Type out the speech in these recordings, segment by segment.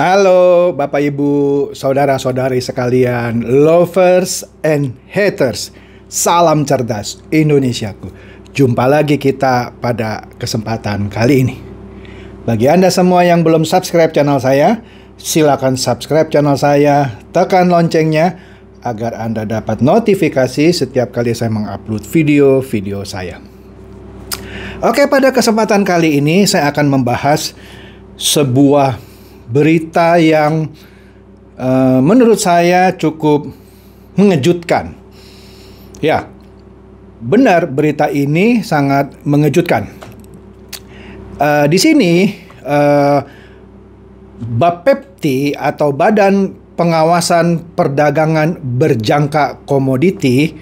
Halo Bapak Ibu, saudara-saudari sekalian, lovers and haters. Salam cerdas Indonesiaku. Jumpa lagi kita pada kesempatan kali ini. Bagi Anda semua yang belum subscribe channel saya, silakan subscribe channel saya, tekan loncengnya agar Anda dapat notifikasi setiap kali saya mengupload video-video saya. Oke, pada kesempatan kali ini saya akan membahas sebuah berita yang uh, menurut saya cukup mengejutkan. Ya, benar berita ini sangat mengejutkan. Uh, di sini uh, eh, Bapepti atau Badan Pengawasan Perdagangan Berjangka Komoditi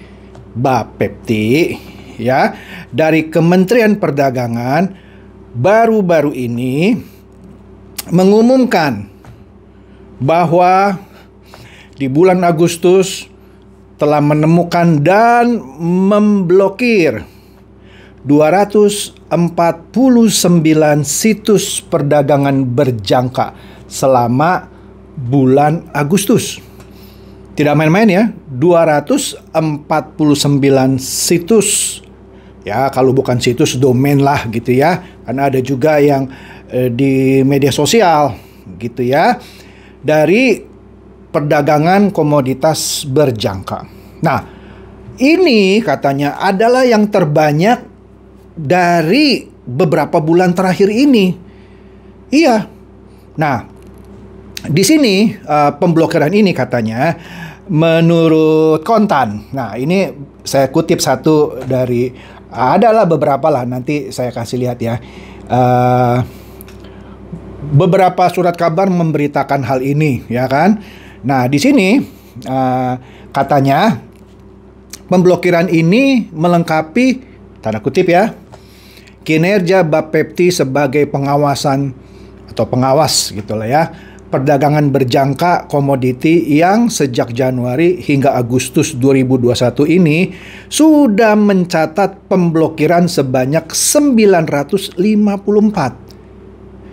Bapepti ya dari Kementerian Perdagangan baru-baru ini mengumumkan bahwa di bulan Agustus telah menemukan dan memblokir 249 situs perdagangan berjangka selama bulan Agustus. Tidak main-main ya, 249 situs ya kalau bukan situs domain lah gitu ya karena ada juga yang e, di media sosial gitu ya dari perdagangan komoditas berjangka. Nah, ini katanya adalah yang terbanyak dari beberapa bulan terakhir ini. Iya. Nah, di sini uh, pemblokiran ini katanya menurut kontan. Nah, ini saya kutip satu dari adalah beberapa lah nanti saya kasih lihat ya. Uh, beberapa surat kabar memberitakan hal ini, ya kan? Nah, di sini uh, katanya pemblokiran ini melengkapi tanda kutip ya kinerja Bapepti sebagai pengawasan atau pengawas gitulah ya perdagangan berjangka komoditi yang sejak Januari hingga Agustus 2021 ini sudah mencatat pemblokiran sebanyak 954.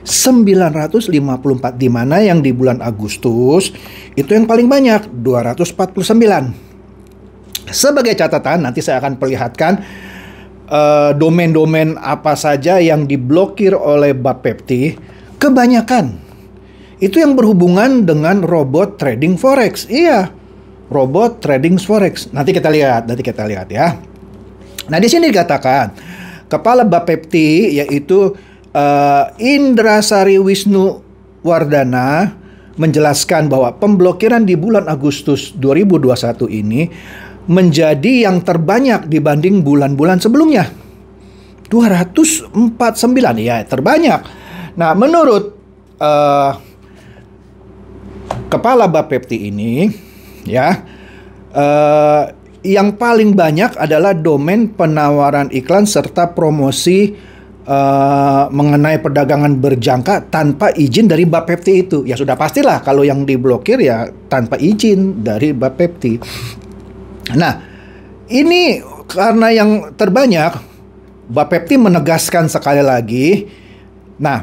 954 di mana yang di bulan Agustus itu yang paling banyak 249. Sebagai catatan nanti saya akan perlihatkan eh, domain-domain uh, apa saja yang diblokir oleh Bapepti kebanyakan itu yang berhubungan dengan robot trading forex. Iya, robot trading forex. Nanti kita lihat, nanti kita lihat ya. Nah, di sini dikatakan kepala Bapepti yaitu uh, eh, Indra Sari Wisnu Wardana menjelaskan bahwa pemblokiran di bulan Agustus 2021 ini menjadi yang terbanyak dibanding bulan-bulan sebelumnya. 249 ya, terbanyak. Nah, menurut uh, kepala Bapepti ini ya eh, yang paling banyak adalah domain penawaran iklan serta promosi eh, mengenai perdagangan berjangka tanpa izin dari Bapepti itu. Ya sudah pastilah kalau yang diblokir ya tanpa izin dari Bapepti. Nah, ini karena yang terbanyak Bapepti menegaskan sekali lagi. Nah,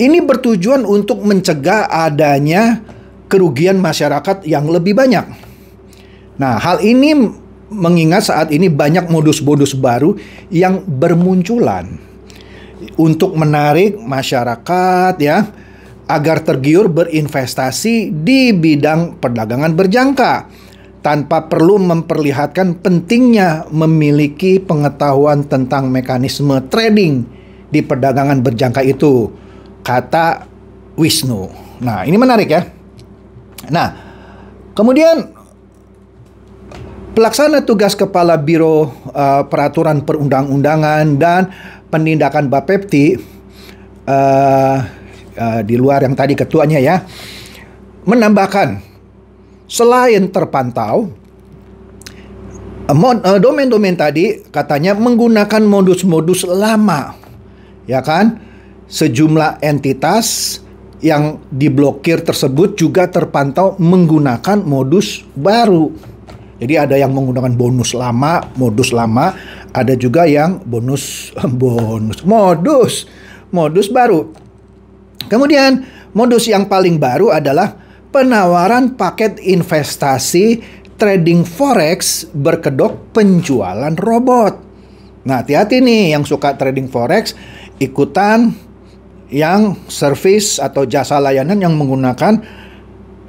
ini bertujuan untuk mencegah adanya kerugian masyarakat yang lebih banyak. Nah, hal ini mengingat saat ini banyak modus-modus baru yang bermunculan untuk menarik masyarakat ya agar tergiur berinvestasi di bidang perdagangan berjangka tanpa perlu memperlihatkan pentingnya memiliki pengetahuan tentang mekanisme trading di perdagangan berjangka itu kata Wisnu. Nah, ini menarik ya. Nah, kemudian pelaksana tugas kepala Biro uh, Peraturan Perundang-undangan dan Penindakan Bapepti uh, uh, di luar yang tadi ketuanya ya menambahkan selain terpantau domain-domain tadi katanya menggunakan modus-modus lama ya kan sejumlah entitas yang diblokir tersebut juga terpantau menggunakan modus baru. Jadi ada yang menggunakan bonus lama, modus lama, ada juga yang bonus bonus modus modus baru. Kemudian modus yang paling baru adalah penawaran paket investasi trading forex berkedok penjualan robot. Nah, hati-hati nih yang suka trading forex ikutan yang service atau jasa layanan yang menggunakan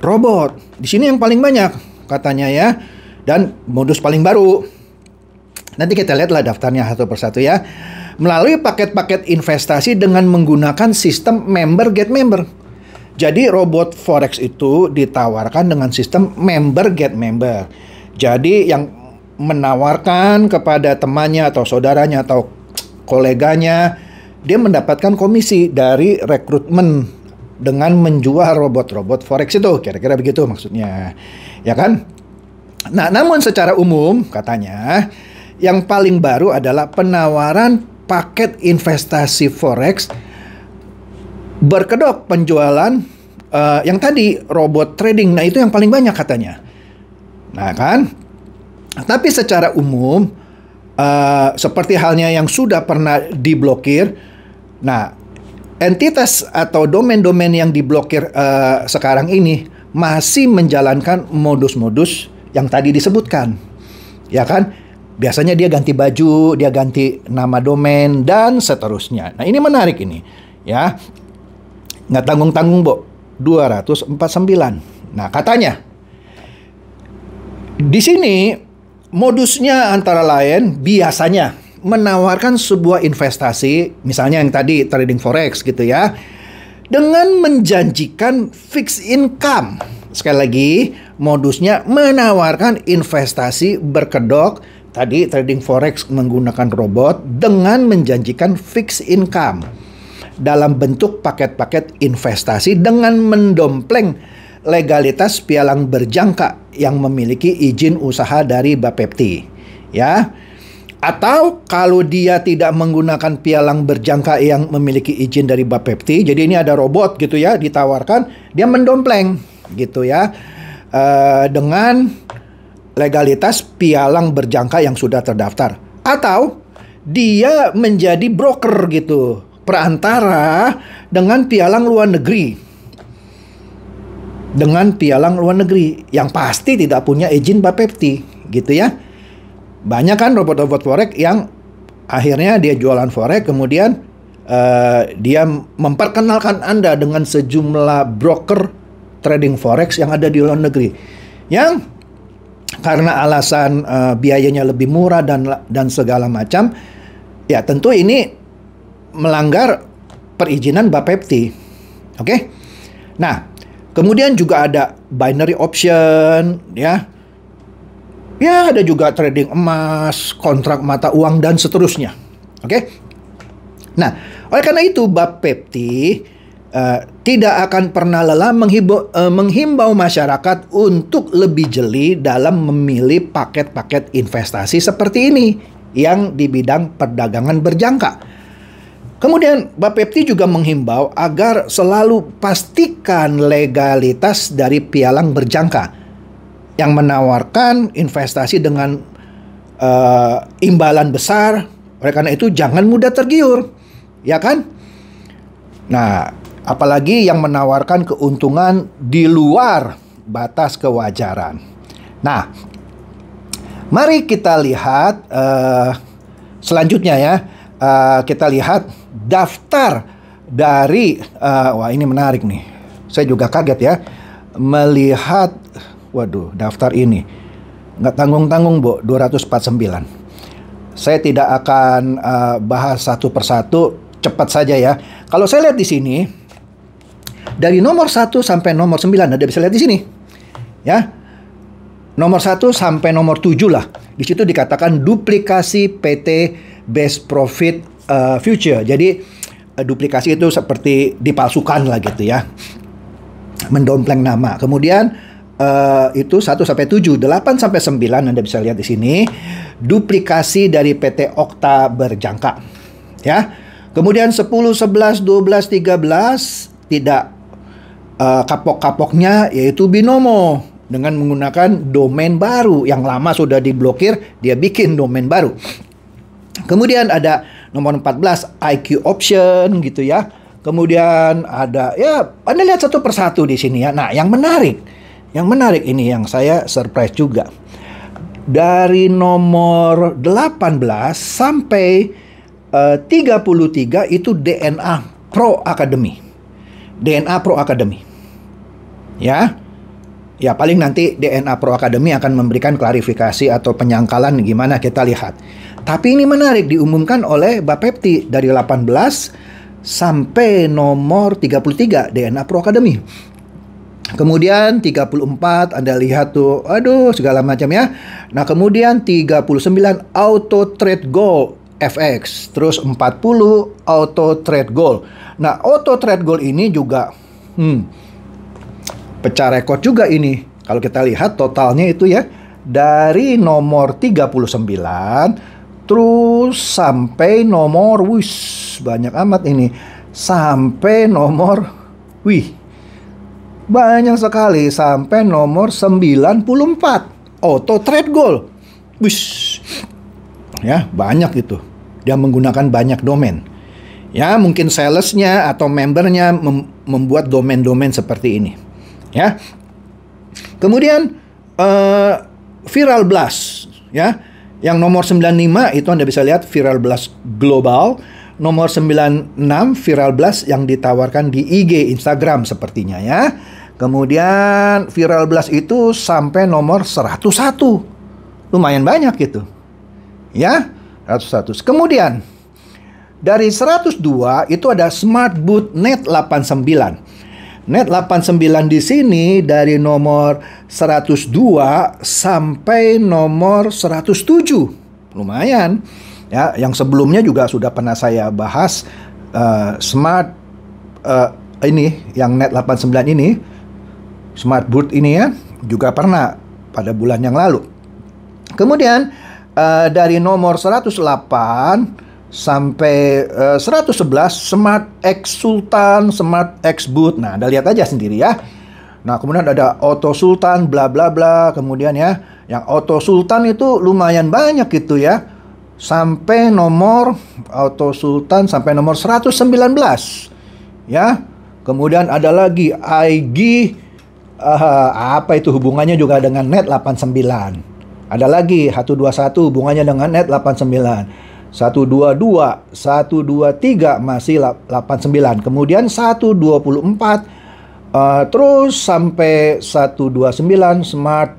robot. Di sini yang paling banyak katanya ya. Dan modus paling baru. Nanti kita lihatlah daftarnya satu persatu ya. Melalui paket-paket investasi dengan menggunakan sistem member get member. Jadi robot forex itu ditawarkan dengan sistem member get member. Jadi yang menawarkan kepada temannya atau saudaranya atau koleganya dia mendapatkan komisi dari rekrutmen dengan menjual robot-robot forex itu kira-kira begitu maksudnya ya kan nah namun secara umum katanya yang paling baru adalah penawaran paket investasi forex berkedok penjualan uh, yang tadi robot trading nah itu yang paling banyak katanya nah kan tapi secara umum uh, seperti halnya yang sudah pernah diblokir Nah, entitas atau domain-domain yang diblokir uh, sekarang ini masih menjalankan modus-modus yang tadi disebutkan. Ya kan? Biasanya dia ganti baju, dia ganti nama domain dan seterusnya. Nah, ini menarik ini. Ya. Nggak tanggung-tanggung, Bo. 249. Nah, katanya di sini modusnya antara lain biasanya menawarkan sebuah investasi, misalnya yang tadi trading forex gitu ya, dengan menjanjikan fixed income. Sekali lagi, modusnya menawarkan investasi berkedok tadi trading forex menggunakan robot dengan menjanjikan fixed income dalam bentuk paket-paket investasi dengan mendompleng legalitas pialang berjangka yang memiliki izin usaha dari Bapepti. Ya, atau kalau dia tidak menggunakan pialang berjangka yang memiliki izin dari Bapepti, jadi ini ada robot gitu ya ditawarkan, dia mendompleng gitu ya uh, dengan legalitas pialang berjangka yang sudah terdaftar. Atau dia menjadi broker gitu, perantara dengan pialang luar negeri. Dengan pialang luar negeri yang pasti tidak punya izin Bapepti gitu ya banyak kan robot-robot forex yang akhirnya dia jualan forex kemudian uh, dia memperkenalkan Anda dengan sejumlah broker trading forex yang ada di luar negeri yang karena alasan uh, biayanya lebih murah dan dan segala macam ya tentu ini melanggar perizinan Bapepti oke okay? nah kemudian juga ada binary option ya Ya, ada juga trading emas, kontrak mata uang dan seterusnya. Oke. Okay? Nah, oleh karena itu Bapepti uh, eh, tidak akan pernah lelah menghibau, uh, eh, menghimbau masyarakat untuk lebih jeli dalam memilih paket-paket investasi seperti ini yang di bidang perdagangan berjangka. Kemudian Bapepti juga menghimbau agar selalu pastikan legalitas dari pialang berjangka yang menawarkan investasi dengan uh, imbalan besar. Oleh karena itu jangan mudah tergiur, ya kan? Nah, apalagi yang menawarkan keuntungan di luar batas kewajaran. Nah, mari kita lihat uh, selanjutnya ya. Uh, kita lihat daftar dari uh, wah ini menarik nih. Saya juga kaget ya melihat Waduh, daftar ini. Nggak tanggung-tanggung, Bu, 249. Saya tidak akan uh, bahas satu persatu, cepat saja ya. Kalau saya lihat di sini, dari nomor 1 sampai nomor 9, Anda bisa lihat di sini. Ya, nomor 1 sampai nomor 7 lah. Di situ dikatakan duplikasi PT Best Profit uh, Future. Jadi eh, duplikasi itu seperti dipalsukan lah gitu ya. Mendompleng nama. Kemudian Eh, itu 1 sampai 7, 8 sampai 9 Anda bisa lihat di sini duplikasi dari PT Okta berjangka. Ya. Kemudian 10, 11, 12, 13 tidak uh, kapok-kapoknya yaitu binomo dengan menggunakan domain baru yang lama sudah diblokir, dia bikin domain baru. Kemudian ada nomor 14 IQ option gitu ya. Kemudian ada ya Anda lihat satu persatu di sini ya. Nah, yang menarik yang menarik ini yang saya surprise juga. Dari nomor 18 sampai eh, uh, 33 itu DNA Pro Academy. DNA Pro Academy. Ya. Ya, paling nanti DNA Pro Academy akan memberikan klarifikasi atau penyangkalan gimana kita lihat. Tapi ini menarik diumumkan oleh Bapepti dari 18 sampai nomor 33 DNA Pro Academy. Kemudian 34 Anda lihat tuh aduh segala macam ya. Nah, kemudian 39 auto trade goal FX, terus 40 auto trade goal. Nah, auto trade goal ini juga hmm pecah rekor juga ini. Kalau kita lihat totalnya itu ya dari nomor 39 terus sampai nomor wis banyak amat ini sampai nomor wih banyak sekali sampai nomor 94 auto trade goal. Wish. Ya, banyak itu. Dia menggunakan banyak domain. Ya, mungkin salesnya atau membernya mem membuat domain-domain seperti ini. Ya. Kemudian uh, viral blast, ya. Yang nomor 95 itu Anda bisa lihat viral blast global nomor 96 Viral Blast yang ditawarkan di IG Instagram sepertinya ya. Kemudian Viral Blast itu sampai nomor 101. Lumayan banyak gitu. Ya, 101. Kemudian dari 102 itu ada Smart Boot Net 89. Net 89 di sini dari nomor 102 sampai nomor 107. Lumayan ya yang sebelumnya juga sudah pernah saya bahas uh, smart uh, ini yang net 89 ini smart boot ini ya juga pernah pada bulan yang lalu. Kemudian uh, dari nomor 108 sampai uh, 111 Smart X Sultan, Smart X Boot. Nah, Anda lihat aja sendiri ya. Nah, kemudian ada Auto Sultan bla bla bla, kemudian ya yang Auto Sultan itu lumayan banyak gitu ya sampai nomor atau sultan sampai nomor 119 ya kemudian ada lagi IG uh, eh, apa itu hubungannya juga dengan net 89 ada lagi 121 hubungannya dengan net 89 122 123 masih 89 kemudian 124 uh, eh, terus sampai 129 smart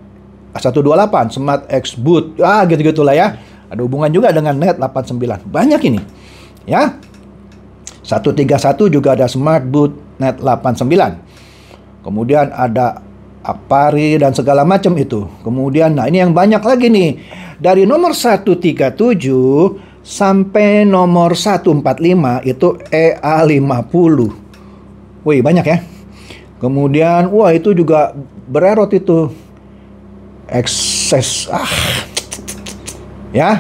128 smart X boot ah gitu-gitulah ya ada hubungan juga dengan net 89. Banyak ini. Ya. 131 juga ada smart boot net 89. Kemudian ada Apari dan segala macam itu. Kemudian nah ini yang banyak lagi nih. Dari nomor 137 sampai nomor 145 itu EA50. Wih, banyak ya. Kemudian wah itu juga bererot itu. Excess ah ya.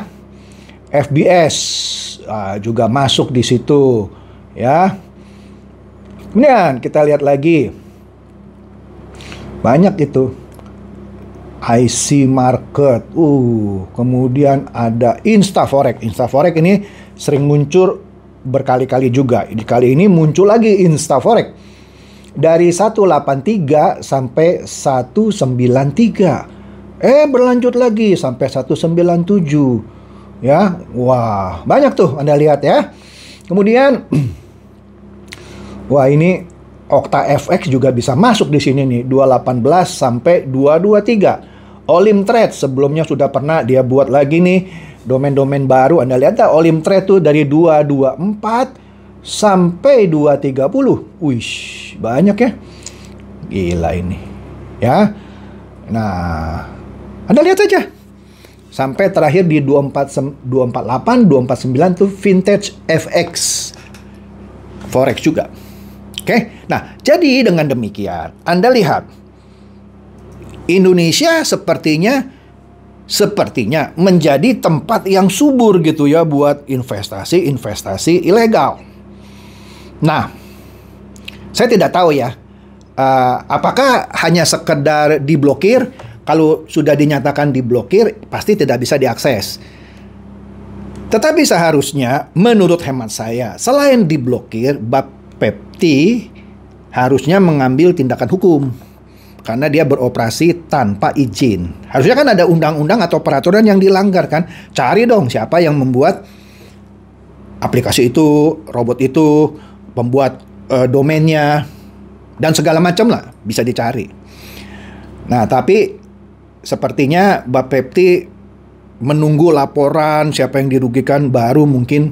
FBS uh, ah, juga masuk di situ ya. Kemudian kita lihat lagi banyak itu IC market. Uh, kemudian ada Instaforex. Instaforex ini sering muncul berkali-kali juga. Di kali ini muncul lagi Instaforex dari 183 sampai 193. Eh berlanjut lagi sampai 197. Ya, wah banyak tuh Anda lihat ya. Kemudian, wah ini Okta FX juga bisa masuk di sini nih 218 sampai 223. Olim Trade sebelumnya sudah pernah dia buat lagi nih domain-domain baru. Anda lihat ya Olim Trade tuh dari 224 sampai 230. Wih, banyak ya. Gila ini. Ya. Nah, anda lihat saja. Sampai terakhir di 24, 248, 249 tuh vintage FX. Forex juga. Oke, nah jadi dengan demikian Anda lihat Indonesia sepertinya sepertinya menjadi tempat yang subur gitu ya buat investasi-investasi ilegal. Nah, saya tidak tahu ya uh, apakah hanya sekedar diblokir kalau sudah dinyatakan diblokir pasti tidak bisa diakses. Tetapi seharusnya menurut hemat saya selain diblokir bab Pepti harusnya mengambil tindakan hukum karena dia beroperasi tanpa izin. Harusnya kan ada undang-undang atau peraturan yang dilanggar kan. Cari dong siapa yang membuat aplikasi itu, robot itu, pembuat e, domainnya dan segala macam lah bisa dicari. Nah, tapi sepertinya Bapepti menunggu laporan siapa yang dirugikan baru mungkin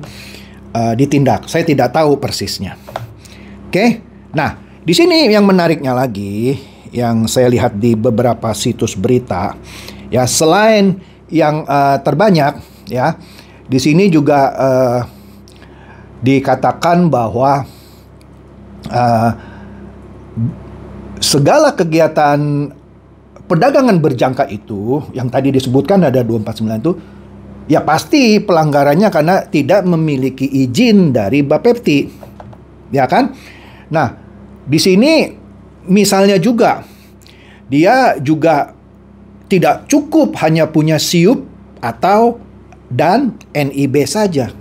uh, ditindak. Saya tidak tahu persisnya. Oke. Okay? Nah, di sini yang menariknya lagi yang saya lihat di beberapa situs berita ya selain yang uh, terbanyak ya di sini juga uh, dikatakan bahwa uh, segala kegiatan perdagangan berjangka itu yang tadi disebutkan ada 249 itu ya pasti pelanggarannya karena tidak memiliki izin dari Bapepti. Ya kan? Nah, di sini misalnya juga dia juga tidak cukup hanya punya SIUP atau dan NIB saja.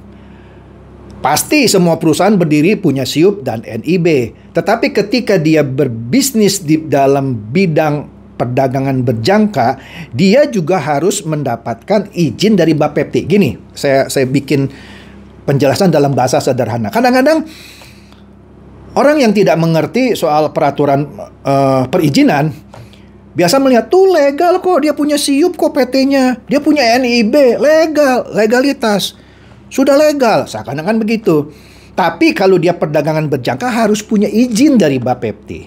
Pasti semua perusahaan berdiri punya SIUP dan NIB. Tetapi ketika dia berbisnis di dalam bidang perdagangan berjangka, dia juga harus mendapatkan izin dari Bapepti. Gini, saya saya bikin penjelasan dalam bahasa sederhana. Kadang-kadang orang yang tidak mengerti soal peraturan uh, perizinan biasa melihat tuh legal kok dia punya siup kok PT-nya, dia punya NIB, legal, legalitas. Sudah legal, Saya kadang akan begitu. Tapi kalau dia perdagangan berjangka harus punya izin dari Bapepti.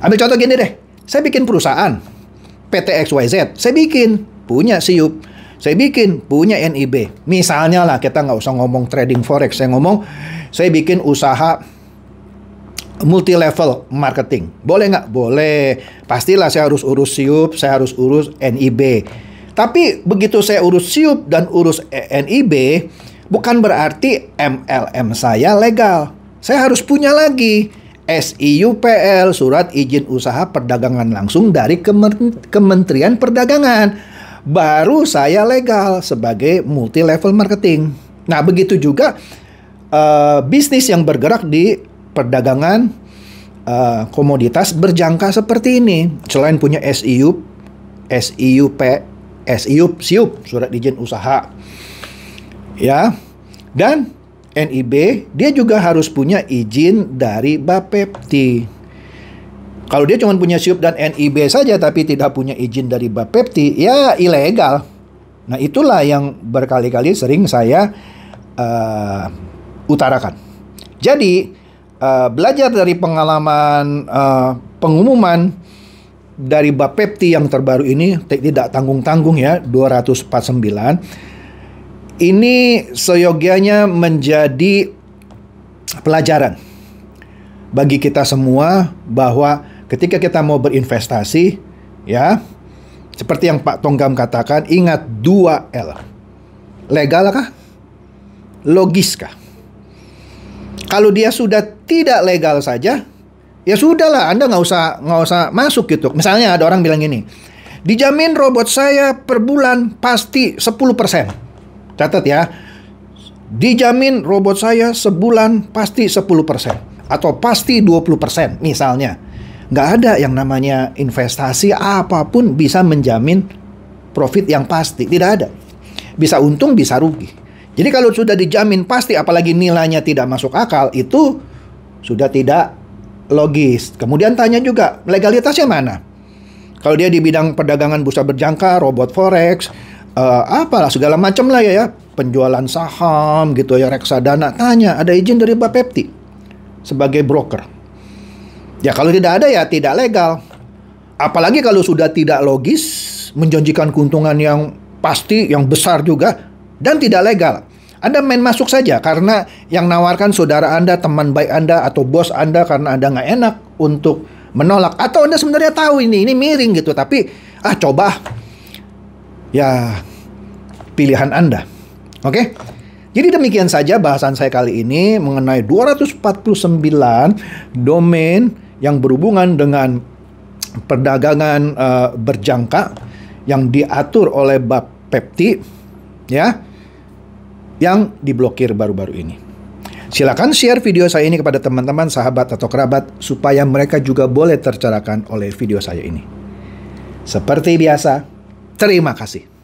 Ambil contoh gini deh. Saya bikin perusahaan. PT XYZ. Saya bikin. Punya Siup. Saya bikin. Punya NIB. Misalnya lah, kita nggak usah ngomong trading forex. Saya ngomong, saya bikin usaha multi level marketing. Boleh nggak? Boleh. Pastilah saya harus urus Siup, saya harus urus NIB. Tapi begitu saya urus Siup dan urus NIB, bukan berarti MLM saya legal. Saya harus punya lagi. SIUPL surat izin usaha perdagangan langsung dari Kementerian Perdagangan. Baru saya legal sebagai multi level marketing. Nah, begitu juga uh, bisnis yang bergerak di perdagangan uh, komoditas berjangka seperti ini. Selain punya SIUP, SIUP, SIUP, SIUP surat izin usaha. Ya. Dan NIB, dia juga harus punya izin dari Bapepti. Kalau dia cuma punya SIUP dan NIB saja tapi tidak punya izin dari Bapepti, ya ilegal. Nah, itulah yang berkali-kali sering saya uh, utarakan. Jadi, uh, belajar dari pengalaman uh, pengumuman dari Bapepti yang terbaru ini tidak tanggung-tanggung ya 249 ini seyogianya menjadi pelajaran bagi kita semua bahwa ketika kita mau berinvestasi, ya, seperti yang Pak Tonggam katakan, ingat 2L. Legal kah? Logis kah? Kalau dia sudah tidak legal saja, ya sudahlah, Anda nggak usah nggak usah masuk gitu. Misalnya ada orang bilang gini, dijamin robot saya per bulan pasti 10 Catat ya. Dijamin robot saya sebulan pasti 10% atau pasti 20% misalnya. Nggak ada yang namanya investasi apapun bisa menjamin profit yang pasti. Tidak ada. Bisa untung, bisa rugi. Jadi kalau sudah dijamin pasti apalagi nilainya tidak masuk akal itu sudah tidak logis. Kemudian tanya juga legalitasnya mana? Kalau dia di bidang perdagangan busa berjangka, robot forex, uh, apalah segala macam lah ya, ya penjualan saham gitu ya reksadana tanya ada izin dari mbak pepti sebagai broker ya kalau tidak ada ya tidak legal apalagi kalau sudah tidak logis menjanjikan keuntungan yang pasti yang besar juga dan tidak legal anda main masuk saja karena yang nawarkan saudara Anda, teman baik Anda, atau bos Anda karena Anda nggak enak untuk menolak. Atau Anda sebenarnya tahu ini, ini miring gitu. Tapi, ah coba ya pilihan Anda. Oke? Jadi demikian saja bahasan saya kali ini mengenai 249 domain yang berhubungan dengan perdagangan uh, berjangka yang diatur oleh bab Pepti ya yang diblokir baru-baru ini. Silakan share video saya ini kepada teman-teman, sahabat atau kerabat supaya mereka juga boleh tercerahkan oleh video saya ini. Seperti biasa, Terima kasih.